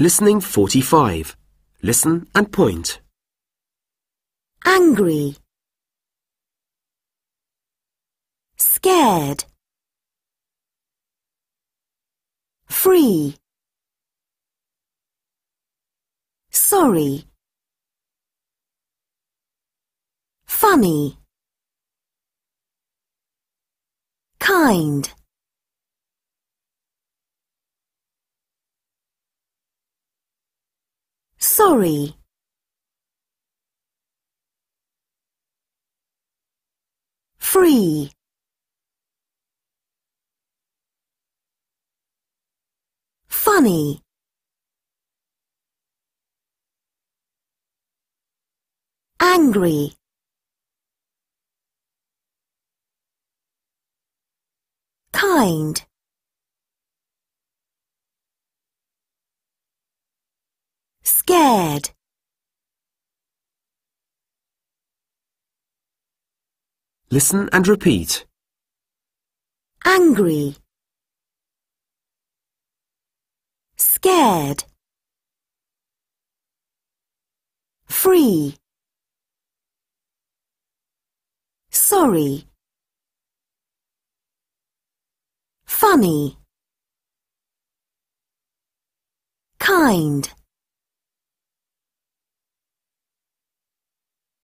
Listening 45. Listen and point. Angry. Scared. Free. Sorry. Funny. Kind. sorry free funny angry kind scared Listen and repeat. Angry Scared Free Sorry Funny Kind